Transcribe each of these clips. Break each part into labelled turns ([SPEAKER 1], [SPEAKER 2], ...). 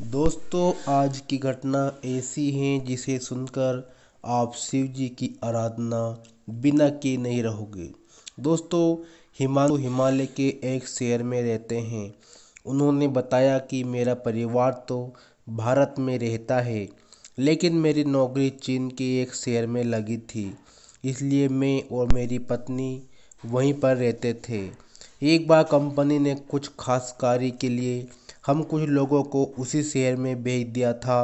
[SPEAKER 1] दोस्तों आज की घटना ऐसी है जिसे सुनकर आप शिव जी की आराधना बिना के नहीं रहोगे दोस्तों हिमाल हिमालय के एक शहर में रहते हैं उन्होंने बताया कि मेरा परिवार तो भारत में रहता है लेकिन मेरी नौकरी चीन के एक शहर में लगी थी इसलिए मैं और मेरी पत्नी वहीं पर रहते थे एक बार कंपनी ने कुछ खास कार्य के लिए हम कुछ लोगों को उसी शहर में भेज दिया था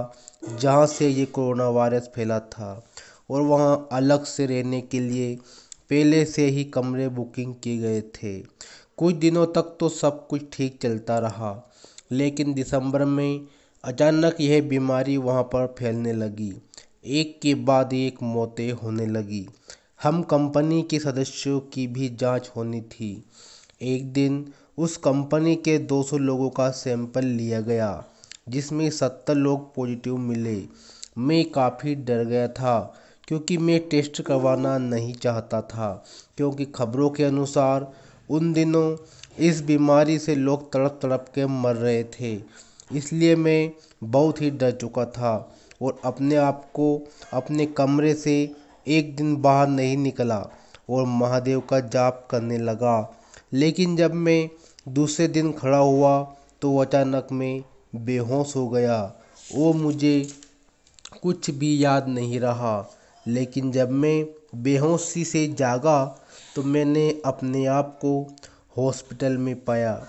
[SPEAKER 1] जहाँ से ये कोरोना वायरस फैला था और वहाँ अलग से रहने के लिए पहले से ही कमरे बुकिंग किए गए थे कुछ दिनों तक तो सब कुछ ठीक चलता रहा लेकिन दिसंबर में अचानक यह बीमारी वहाँ पर फैलने लगी एक के बाद एक मौतें होने लगी हम कंपनी के सदस्यों की भी जांच होनी थी एक दिन उस कंपनी के दो सौ लोगों का सैंपल लिया गया जिसमें सत्तर लोग पॉजिटिव मिले मैं काफ़ी डर गया था क्योंकि मैं टेस्ट करवाना नहीं चाहता था क्योंकि खबरों के अनुसार उन दिनों इस बीमारी से लोग तड़प तड़प के मर रहे थे इसलिए मैं बहुत ही डर चुका था और अपने आप को अपने कमरे से एक दिन बाहर नहीं निकला और महादेव का जाप करने लगा लेकिन जब मैं दूसरे दिन खड़ा हुआ तो अचानक में बेहोश हो गया वो मुझे कुछ भी याद नहीं रहा लेकिन जब मैं बेहोशी से जागा तो मैंने अपने आप को हॉस्पिटल में पाया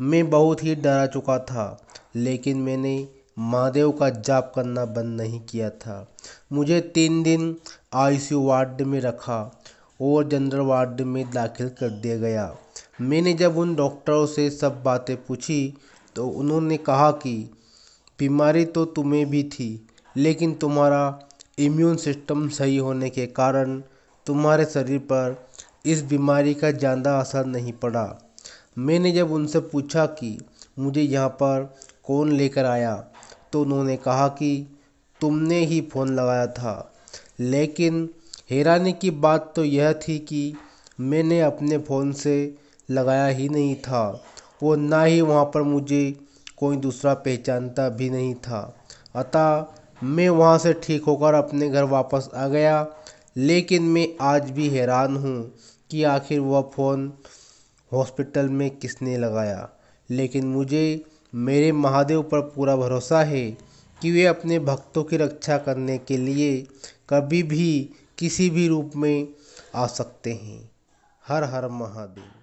[SPEAKER 1] मैं बहुत ही डरा चुका था लेकिन मैंने महादेव का जाप करना बंद नहीं किया था मुझे तीन दिन आई सी यू वार्ड में रखा और जनरल वार्ड में दाखिल कर दिया गया मैंने जब उन डॉक्टरों से सब बातें पूछी तो उन्होंने कहा कि बीमारी तो तुम्हें भी थी लेकिन तुम्हारा इम्यून सिस्टम सही होने के कारण तुम्हारे शरीर पर इस बीमारी का ज़्यादा असर नहीं पड़ा मैंने जब उनसे पूछा कि मुझे यहाँ पर कौन लेकर आया तो उन्होंने कहा कि तुमने ही फ़ोन लगाया था लेकिन हैरानी की बात तो यह थी कि मैंने अपने फ़ोन से लगाया ही नहीं था वो ना ही वहाँ पर मुझे कोई दूसरा पहचानता भी नहीं था अतः मैं वहाँ से ठीक होकर अपने घर वापस आ गया लेकिन मैं आज भी हैरान हूँ कि आखिर वह फ़ोन हॉस्पिटल में किसने लगाया लेकिन मुझे मेरे महादेव पर पूरा भरोसा है कि वे अपने भक्तों की रक्षा करने के लिए कभी भी किसी भी रूप में आ सकते हैं हर हर महादेव